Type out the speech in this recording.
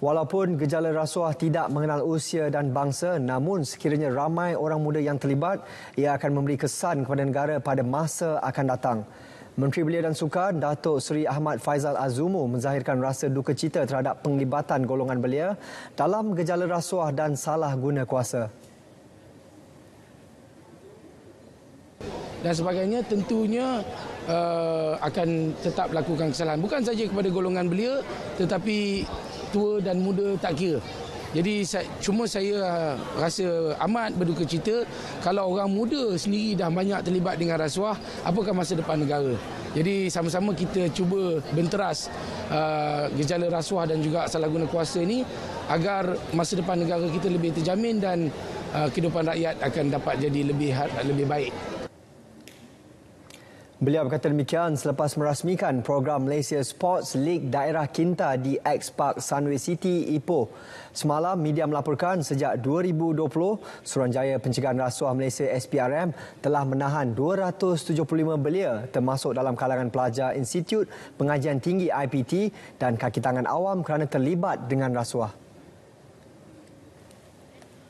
Walaupun gejala rasuah tidak mengenal usia dan bangsa, namun sekiranya ramai orang muda yang terlibat, ia akan memberi kesan kepada negara pada masa akan datang. Menteri Belia dan Sukan, Datuk Seri Ahmad Faizal Azumu menzahirkan rasa duka cita terhadap penglibatan golongan belia dalam gejala rasuah dan salah guna kuasa. Dan sebagainya tentunya uh, akan tetap lakukan kesalahan. Bukan saja kepada golongan belia tetapi tua dan muda tak kira. Jadi cuma saya ah, rasa amat berduka cita kalau orang muda sendiri dah banyak terlibat dengan rasuah, apakah masa depan negara? Jadi sama-sama kita cuba benteras uh, gejala rasuah dan juga salah guna kuasa ini agar masa depan negara kita lebih terjamin dan uh, kehidupan rakyat akan dapat jadi lebih ha-, lebih baik. Beliau berkata demikian selepas merasmikan program Malaysia Sports League Daerah Kinta di X Park Sunway City, Ipoh. Semalam, media melaporkan sejak 2020, Suruhanjaya Pencegahan Rasuah Malaysia SPRM telah menahan 275 belia termasuk dalam kalangan pelajar Institut Pengajian Tinggi IPT dan kakitangan awam kerana terlibat dengan rasuah.